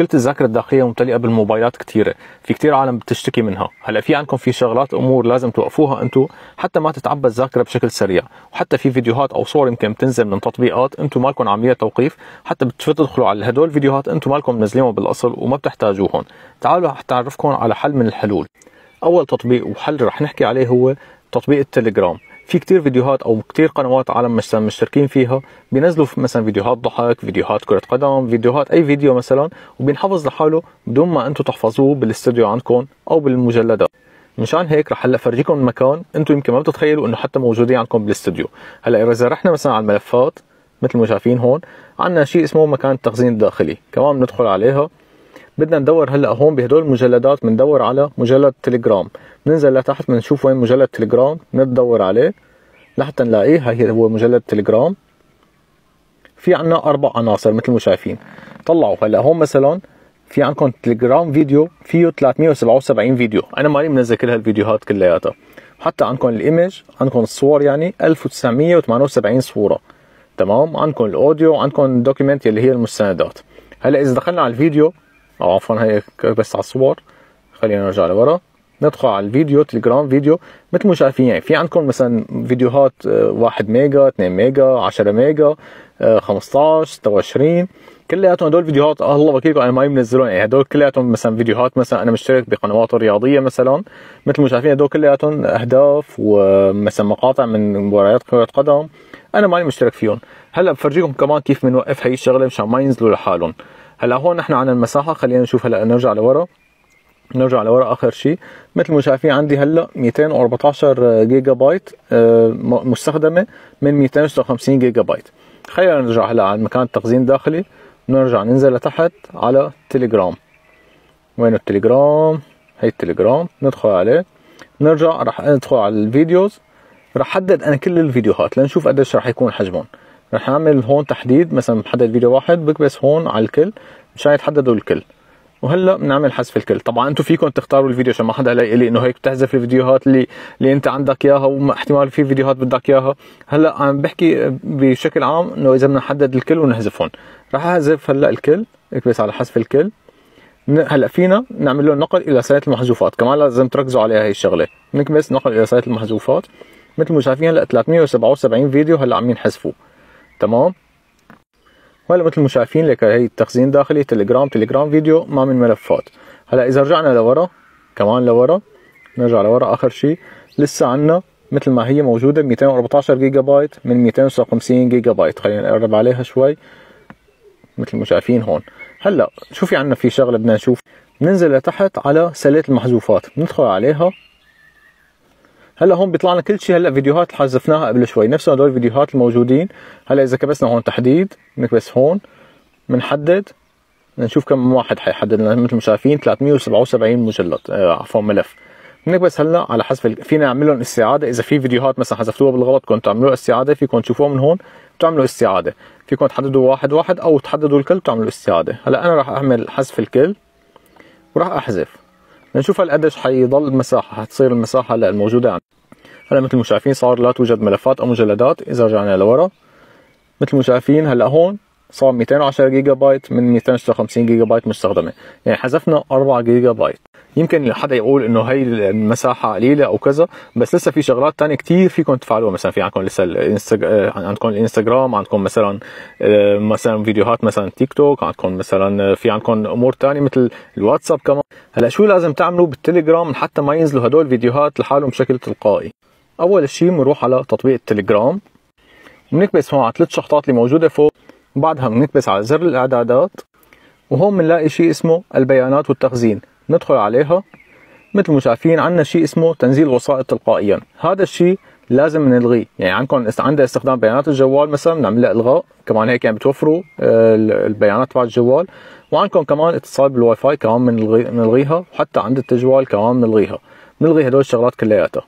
مشكله الذاكره الداخليه ممتلئه بالموبايلات كثيره في كثير عالم بتشتكي منها هلا في عندكم في شغلات امور لازم توقفوها انتم حتى ما تتعبى الذاكره بشكل سريع وحتى في فيديوهات او صور يمكن بتنزل من تطبيقات انتم مالكم عاملين توقيف حتى بتدخلوا على هدول الفيديوهات انتم مالكم منزلينهم بالاصل وما بتحتاجوهم تعالوا رح تعرفكم على حل من الحلول اول تطبيق وحل رح نحكي عليه هو تطبيق التليجرام في كتير فيديوهات او كتير قنوات عالم مثلا مشتركين فيها بينزلوا في مثلا فيديوهات ضحك فيديوهات كره قدم فيديوهات اي فيديو مثلا وبينحفظ لحاله بدون ما انتم تحفظوه بالاستوديو عندكم او بالمجلدات مشان هيك رح هلا فرجيكم مكان انتم يمكن ما بتتخيلوا انه حتى موجودين عندكم بالاستوديو هلا اذا رحنا مثلا على الملفات مثل ما شايفين هون عندنا شيء اسمه مكان التخزين الداخلي كمان بندخل عليها بدنا ندور هلا هون بهدول المجلدات بندور على مجلد تليجرام بننزل لتحت بنشوف وين مجلد تليجرام ندور عليه لحتى نلاقيه هي هو مجلد تليجرام في عنا اربع عناصر مثل ما شايفين طلعوا هلا هون مثلا في عندكم تليجرام فيديو فيه 377 فيديو انا ماني منزل كل هالفيديوهات كلياتها حتى عندكم الايمج عندكم الصور يعني 1978 صوره تمام عندكم الاوديو عندكم الدوكيمنت اللي هي المستندات هلا اذا دخلنا على الفيديو او عفوا هي بس على الصور خلينا نرجع لورا ندخل على الفيديو تليجرام فيديو مثل ما شايفين يعني في عندكم مثلا فيديوهات 1 آه، ميجا 2 ميجا 10 ميجا 15 آه، 26 كلياتهم هدول فيديوهات آه، الله وكيلكم انا ما منزلهم يعني هدول كلياتهم مثلا فيديوهات مثلا انا مشترك بقنوات رياضيه مثلا مثل ما شايفين هدول كلياتهم اهداف ومثلا مقاطع من مباريات كره قدم انا ماني مشترك فيهم هلا بفرجيكم كمان كيف بنوقف هي الشغله مشان ما ينزلوا لحالهم هلا هون نحن عن المساحه خلينا نشوف هلا نرجع لورا نرجع لورا اخر شيء مثل ما شايفين عندي هلا 214 جيجا بايت آه، مستخدمه من 256 جيجا بايت خلينا نرجع هلا على مكان التخزين الداخلي نرجع ننزل لتحت على تليجرام وين التليجرام هي التليجرام ندخل عليه نرجع راح ندخل على الفيديوز راح حدد انا كل الفيديوهات لنشوف قديش راح يكون حجمهم راح اعمل هون تحديد مثلا بحدد فيديو واحد بكبس هون على الكل مشان يتحددوا الكل وهلا بنعمل حذف الكل طبعا انتم فيكم تختاروا الفيديو عشان ما حدا هلا لي انه هيك بتحذف الفيديوهات اللي اللي انت عندك اياها واحتمال في فيديوهات بدك اياها هلا عم بحكي بشكل عام انه اذا بدنا نحدد الكل ونحذفهم راح احذف هلا الكل اكبس على حذف الكل هلا فينا نعمل له نقل الى سلة المحذوفات كمان لازم تركزوا عليها هي الشغله نكبس نقل الى سلة المحذوفات مثل ما شايفين هلا 377 فيديو هلا عم ينحذفوا تمام هلا مثل ما شايفين لك هي التخزين الداخلي تليجرام تليجرام فيديو ما من ملفات هلا اذا رجعنا لورا كمان لورا نرجع لورا اخر شيء لسه عندنا مثل ما هي موجوده 214 جيجا بايت من 250 جيجا بايت خلينا نقرب عليها شوي مثل ما شايفين هون هلا شو في عندنا في شغله بدنا نشوف ننزل لتحت على سلة المحذوفات ندخل عليها هلا هون بيطلع لنا كل شيء هلا فيديوهات حذفناها قبل شوي نفس هدول الفيديوهات الموجودين هلا اذا كبسنا هون تحديد بنكبس هون بنحدد نشوف كم واحد حيحدد لنا مثل ما شايفين 377 مجلد آه، عفوا ملف بنكبس هلا على حسب فينا نعمل لهم استعاده اذا في فيديوهات مثلا حذفتوها بالغلط كنتوا تعملوا استعاده فيكم تشوفوها من هون بتعملوا استعاده فيكم تحددوا واحد واحد او تحددوا الكل بتعملوا استعاده هلا انا راح اعمل حذف الكل وراح احذف نشوف بنشوف هالقديش حيضل المساحه حتصير المساحه هلا الموجوده عندنا هلا مثل ما شايفين صار لا توجد ملفات او مجلدات اذا رجعنا لورا مثل ما شايفين هلا هون صار 210 جيجا بايت من 256 جيجا بايت مستخدمه يعني حذفنا 4 جيجا بايت يمكن حدا يقول انه هي المساحه قليله او كذا بس لسه في شغلات ثانيه كثير فيكم تفعلوها مثلا في عندكم لسه الانستغ... آه، عندكم الانستغرام عندكم مثلا آه، مثلا فيديوهات مثلا تيك توك عندكم مثلا في عندكم امور ثانيه مثل الواتساب كمان هلا شو لازم تعملوا بالتليجرام حتى ما ينزلوا هدول الفيديوهات لحالهم بشكل تلقائي اول شيء بنروح على تطبيق التليجرام بنكبس هون على ثلاث شخطات اللي موجوده فوق بعدها بنكبس على زر الاعدادات وهون بنلاقي شيء اسمه البيانات والتخزين ندخل عليها مثل ما شايفين عندنا شيء اسمه تنزيل وسائط تلقائيا هذا الشيء لازم نلغيه يعني عندكم عندها استخدام بيانات الجوال مثلا نعمل الغاء كمان هيك يعني بتوفروا آه، البيانات تبع الجوال وعندكم كمان اتصال بالواي فاي كمان بنلغيها وحتى عند التجوال كمان بنلغيها بنلغي هدول الشغلات كلياتها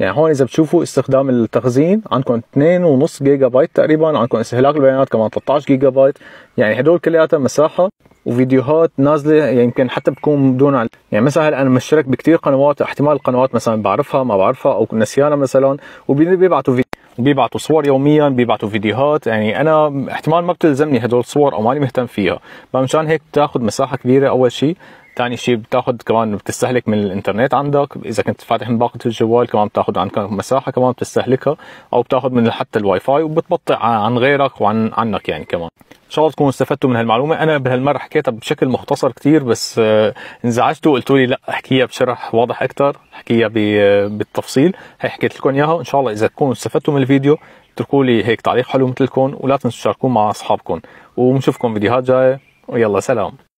يعني هون اذا بتشوفوا استخدام التخزين عندكم 2.5 جيجا بايت تقريبا عندكم استهلاك البيانات كمان 13 جيجا بايت يعني هدول كلياتها مساحه وفيديوهات نازله يمكن يعني حتى بتكون بدون عل... يعني مثلا انا مشترك بكثير قنوات احتمال القنوات مثلا بعرفها ما بعرفها او نسيانها مثلا وبيبعتوا في... بيبعتوا صور يوميا بيبعتوا فيديوهات يعني انا احتمال ما بتلزمني هدول الصور او ماني مهتم فيها فمشان هيك بتاخذ مساحه كبيره اول شيء ثاني شيء بتاخذ كمان بتستهلك من الانترنت عندك اذا كنت فاتح من باقه الجوال كمان بتاخذ عنك مساحه كمان بتستهلكها او بتاخذ من حتى الواي فاي وبتبطئ عن غيرك وعن عنك يعني كمان ان شاء الله تكونوا استفدتوا من هالمعلومه انا بهالمره حكيتها بشكل مختصر كثير بس آه، انزعجتوا وقلتوا لي لا احكيها بشرح واضح اكثر احكيها آه، بالتفصيل هي حكيت لكم اياها ان شاء الله اذا تكونوا استفدتوا من الفيديو اتركوا لي هيك تعليق حلو مثلكم ولا تنسوا تشاركوه مع اصحابكم وبنشوفكم فيديوهات جايه ويلا سلام